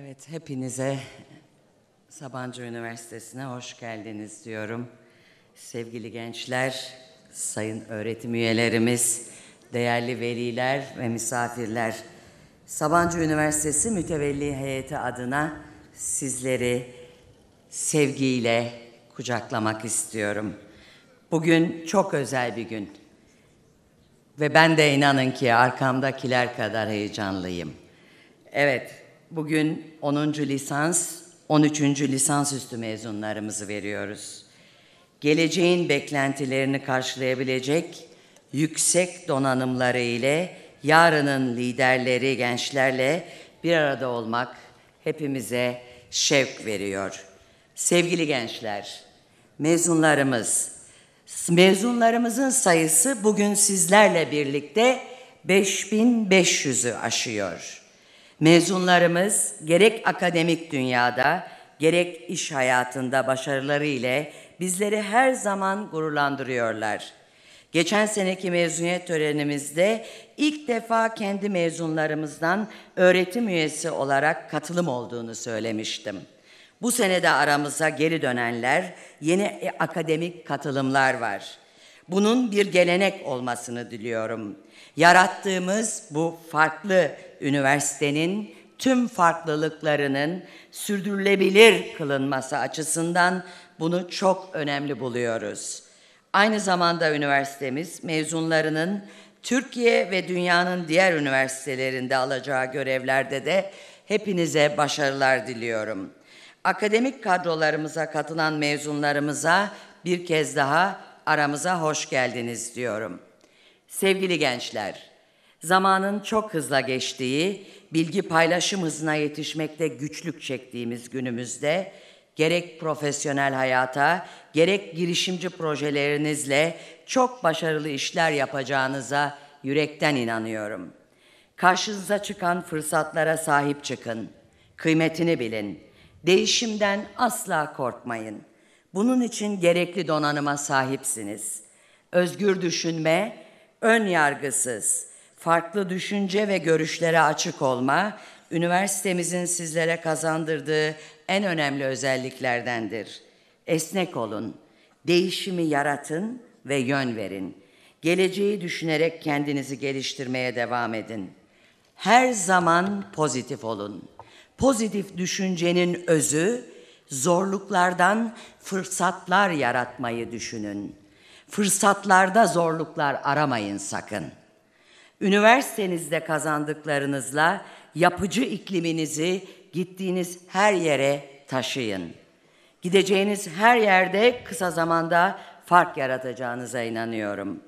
Evet, hepinize Sabancı Üniversitesi'ne hoş geldiniz diyorum. Sevgili gençler, sayın öğretim üyelerimiz, değerli veliler ve misafirler. Sabancı Üniversitesi Mütevelli Heyeti adına sizleri sevgiyle kucaklamak istiyorum. Bugün çok özel bir gün. Ve ben de inanın ki arkamdakiler kadar heyecanlıyım. Evet, bugün 10. lisans, 13. üstü mezunlarımızı veriyoruz. Geleceğin beklentilerini karşılayabilecek yüksek donanımları ile yarının liderleri gençlerle bir arada olmak hepimize şevk veriyor. Sevgili gençler, mezunlarımız, mezunlarımızın sayısı bugün sizlerle birlikte 5500'ü aşıyor. Mezunlarımız gerek akademik dünyada gerek iş hayatında başarıları ile bizleri her zaman gururlandırıyorlar. Geçen seneki mezuniyet törenimizde ilk defa kendi mezunlarımızdan öğretim üyesi olarak katılım olduğunu söylemiştim. Bu senede aramıza geri dönenler yeni e, akademik katılımlar var. Bunun bir gelenek olmasını diliyorum. Yarattığımız bu farklı üniversitenin tüm farklılıklarının sürdürülebilir kılınması açısından bunu çok önemli buluyoruz. Aynı zamanda üniversitemiz mezunlarının Türkiye ve dünyanın diğer üniversitelerinde alacağı görevlerde de hepinize başarılar diliyorum. Akademik kadrolarımıza katılan mezunlarımıza bir kez daha aramıza hoş geldiniz diyorum. Sevgili gençler, zamanın çok hızla geçtiği, bilgi paylaşım hızına yetişmekte güçlük çektiğimiz günümüzde gerek profesyonel hayata, gerek girişimci projelerinizle çok başarılı işler yapacağınıza yürekten inanıyorum. Karşınıza çıkan fırsatlara sahip çıkın. Kıymetini bilin. Değişimden asla korkmayın. Bunun için gerekli donanıma sahipsiniz. Özgür düşünme, ön yargısız, farklı düşünce ve görüşlere açık olma, üniversitemizin sizlere kazandırdığı en önemli özelliklerdendir. Esnek olun, değişimi yaratın ve yön verin. Geleceği düşünerek kendinizi geliştirmeye devam edin. Her zaman pozitif olun. Pozitif düşüncenin özü zorluklardan fırsatlar yaratmayı düşünün. Fırsatlarda zorluklar aramayın sakın.'' üniversitenizde kazandıklarınızla yapıcı ikliminizi gittiğiniz her yere taşıyın. Gideceğiniz her yerde kısa zamanda fark yaratacağınıza inanıyorum.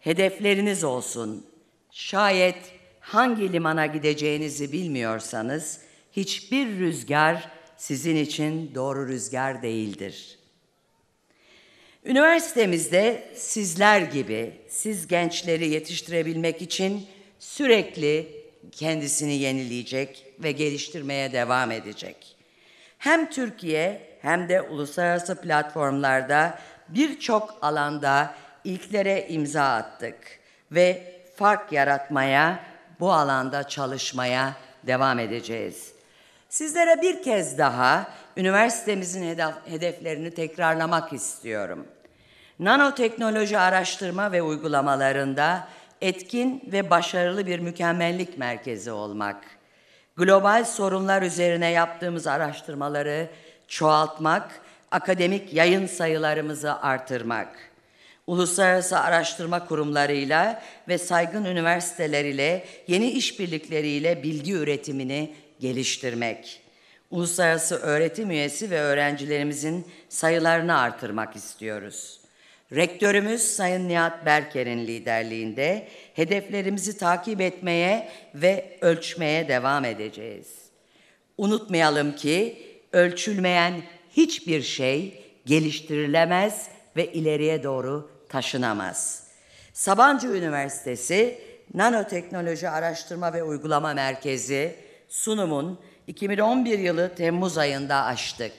Hedefleriniz olsun. Şayet hangi limana gideceğinizi bilmiyorsanız hiçbir rüzgar sizin için doğru rüzgar değildir.'' Üniversitemizde sizler gibi siz gençleri yetiştirebilmek için sürekli kendisini yenileyecek ve geliştirmeye devam edecek. Hem Türkiye hem de uluslararası platformlarda birçok alanda ilklere imza attık ve fark yaratmaya, bu alanda çalışmaya devam edeceğiz. Sizlere bir kez daha üniversitemizin hedeflerini tekrarlamak istiyorum. Nanoteknoloji araştırma ve uygulamalarında etkin ve başarılı bir mükemmellik merkezi olmak. Global sorunlar üzerine yaptığımız araştırmaları çoğaltmak, akademik yayın sayılarımızı artırmak. Uluslararası araştırma kurumlarıyla ve saygın üniversiteleriyle, yeni işbirlikleriyle bilgi üretimini geliştirmek. Uluslararası öğretim üyesi ve öğrencilerimizin sayılarını artırmak istiyoruz. Rektörümüz Sayın Nihat Berker'in liderliğinde hedeflerimizi takip etmeye ve ölçmeye devam edeceğiz. Unutmayalım ki ölçülmeyen hiçbir şey geliştirilemez ve ileriye doğru taşınamaz. Sabancı Üniversitesi Nanoteknoloji Araştırma ve Uygulama Merkezi sunumun 2011 yılı Temmuz ayında açtık.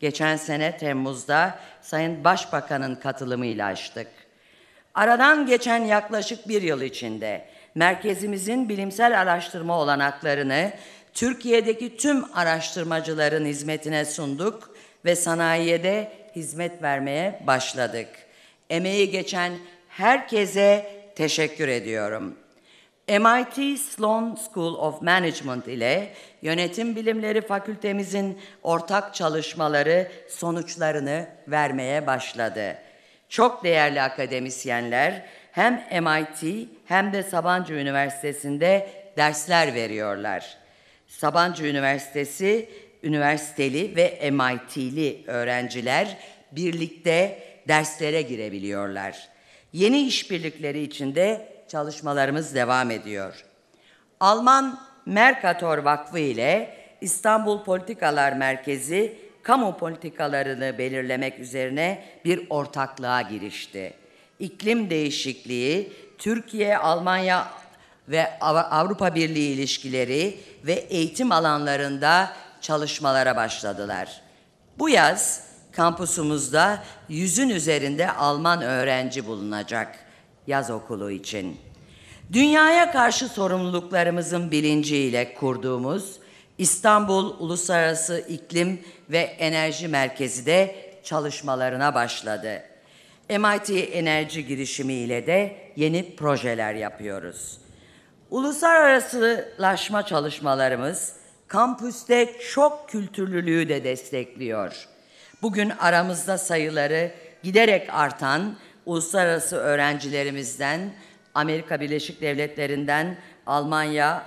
Geçen sene Temmuz'da Sayın Başbakan'ın katılımıyla açtık. Aradan geçen yaklaşık bir yıl içinde merkezimizin bilimsel araştırma olanaklarını Türkiye'deki tüm araştırmacıların hizmetine sunduk ve sanayide hizmet vermeye başladık. Emeği geçen herkese teşekkür ediyorum. MIT Sloan School of Management ile Yönetim Bilimleri Fakültemizin ortak çalışmaları sonuçlarını vermeye başladı. Çok değerli akademisyenler hem MIT hem de Sabancı Üniversitesi'nde dersler veriyorlar. Sabancı Üniversitesi üniversiteli ve MIT'li öğrenciler birlikte derslere girebiliyorlar. Yeni işbirlikleri içinde çalışmalarımız devam ediyor. Alman Mercator Vakfı ile İstanbul Politikalar Merkezi kamu politikalarını belirlemek üzerine bir ortaklığa girişti. İklim değişikliği, Türkiye, Almanya ve Avrupa Birliği ilişkileri ve eğitim alanlarında çalışmalara başladılar. Bu yaz kampusumuzda yüzün üzerinde Alman öğrenci bulunacak yaz okulu için. Dünyaya karşı sorumluluklarımızın bilinciyle kurduğumuz İstanbul Uluslararası İklim ve Enerji Merkezi de çalışmalarına başladı. MIT Enerji girişimi ile de yeni projeler yapıyoruz. Uluslararasılaşma çalışmalarımız kampüste çok kültürlülüğü de destekliyor. Bugün aramızda sayıları giderek artan uluslararası öğrencilerimizden, Amerika Birleşik Devletleri'nden, Almanya,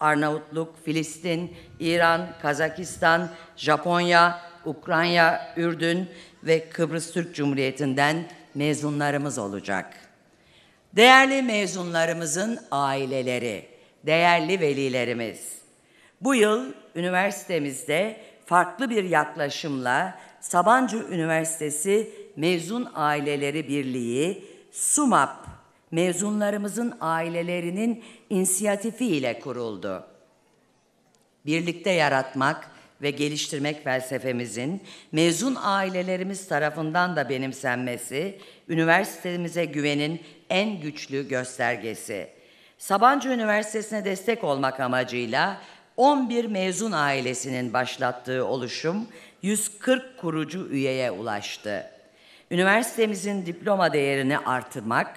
Arnavutluk, Filistin, İran, Kazakistan, Japonya, Ukrayna, Ürdün ve Kıbrıs Türk Cumhuriyeti'nden mezunlarımız olacak. Değerli mezunlarımızın aileleri, değerli velilerimiz, bu yıl üniversitemizde farklı bir yaklaşımla Sabancı Üniversitesi Mezun Aileleri Birliği, SUMAP, mezunlarımızın ailelerinin inisiyatifi ile kuruldu. Birlikte yaratmak ve geliştirmek felsefemizin mezun ailelerimiz tarafından da benimsenmesi, üniversitemize güvenin en güçlü göstergesi. Sabancı Üniversitesi'ne destek olmak amacıyla 11 mezun ailesinin başlattığı oluşum 140 kurucu üyeye ulaştı üniversitemizin diploma değerini artırmak,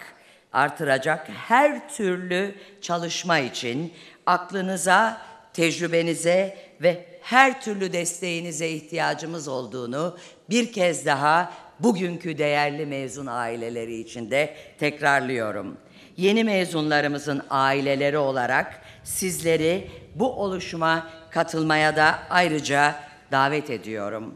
artıracak her türlü çalışma için aklınıza, tecrübenize ve her türlü desteğinize ihtiyacımız olduğunu bir kez daha bugünkü değerli mezun aileleri için de tekrarlıyorum. Yeni mezunlarımızın aileleri olarak sizleri bu oluşuma katılmaya da ayrıca davet ediyorum.''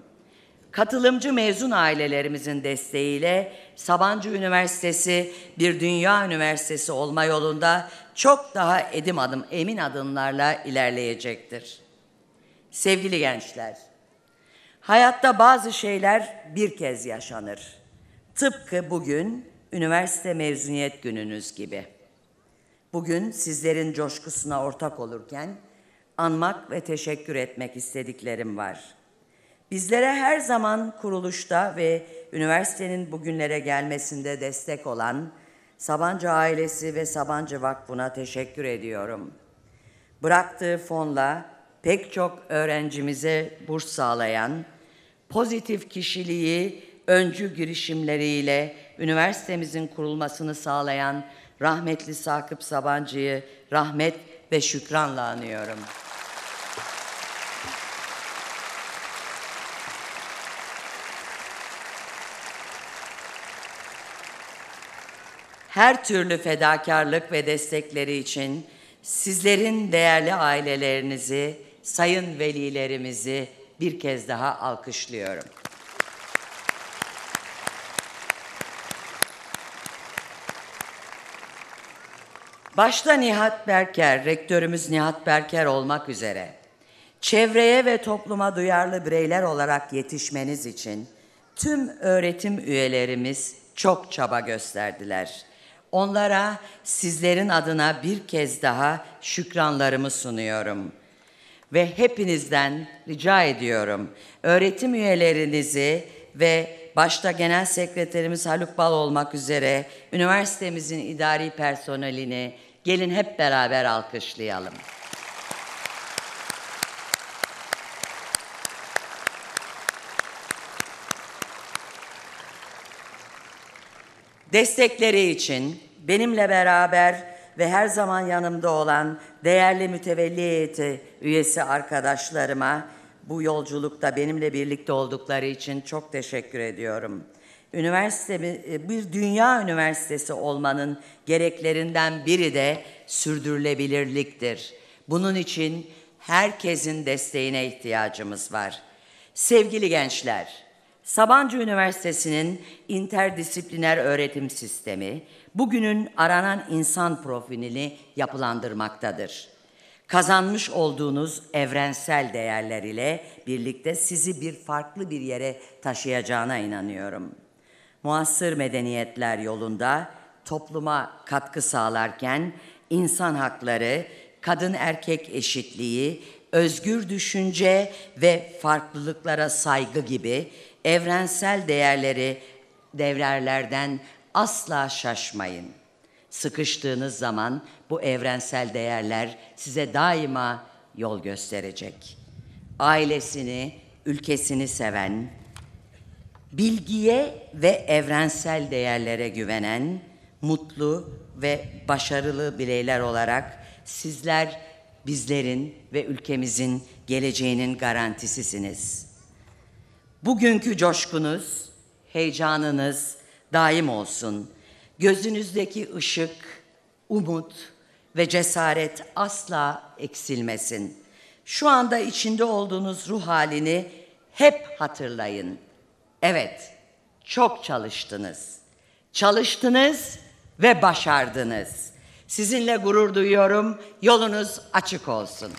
katılımcı mezun ailelerimizin desteğiyle Sabancı Üniversitesi bir dünya üniversitesi olma yolunda çok daha edim adım emin adımlarla ilerleyecektir. Sevgili gençler, hayatta bazı şeyler bir kez yaşanır. Tıpkı bugün üniversite mezuniyet gününüz gibi. Bugün sizlerin coşkusuna ortak olurken anmak ve teşekkür etmek istediklerim var.'' Bizlere her zaman kuruluşta ve üniversitenin bugünlere gelmesinde destek olan Sabancı ailesi ve Sabancı Vakfı'na teşekkür ediyorum. Bıraktığı fonla pek çok öğrencimize burs sağlayan, pozitif kişiliği öncü girişimleriyle üniversitemizin kurulmasını sağlayan rahmetli Sakıp Sabancı'yı rahmet ve şükranla anıyorum. her türlü fedakarlık ve destekleri için sizlerin değerli ailelerinizi, sayın velilerimizi bir kez daha alkışlıyorum. Başta Nihat Berker, rektörümüz Nihat Berker olmak üzere, çevreye ve topluma duyarlı bireyler olarak yetişmeniz için tüm öğretim üyelerimiz çok çaba gösterdiler. Onlara sizlerin adına bir kez daha şükranlarımı sunuyorum. Ve hepinizden rica ediyorum. Öğretim üyelerinizi ve başta Genel Sekreterimiz Haluk Bal olmak üzere üniversitemizin idari personelini gelin hep beraber alkışlayalım. Destekleri için benimle beraber ve her zaman yanımda olan değerli mütevelli heyeti üyesi arkadaşlarıma bu yolculukta benimle birlikte oldukları için çok teşekkür ediyorum. Üniversite e, bir dünya üniversitesi olmanın gereklerinden biri de sürdürülebilirliktir. Bunun için herkesin desteğine ihtiyacımız var. Sevgili gençler, Sabancı Üniversitesi'nin interdisipliner öğretim sistemi bugünün aranan insan profilini yapılandırmaktadır. Kazanmış olduğunuz evrensel değerler ile birlikte sizi bir farklı bir yere taşıyacağına inanıyorum. Muasır medeniyetler yolunda topluma katkı sağlarken insan hakları, kadın erkek eşitliği özgür düşünce ve farklılıklara saygı gibi evrensel değerleri devrerlerden asla şaşmayın. Sıkıştığınız zaman bu evrensel değerler size daima yol gösterecek. Ailesini, ülkesini seven, bilgiye ve evrensel değerlere güvenen, mutlu ve başarılı bireyler olarak sizler bizlerin ve ülkemizin geleceğinin garantisisiniz. Bugünkü coşkunuz, heyecanınız daim olsun. Gözünüzdeki ışık, umut ve cesaret asla eksilmesin. Şu anda içinde olduğunuz ruh halini hep hatırlayın. Evet, çok çalıştınız. Çalıştınız ve başardınız. Sizinle gurur duyuyorum. Yolunuz açık olsun.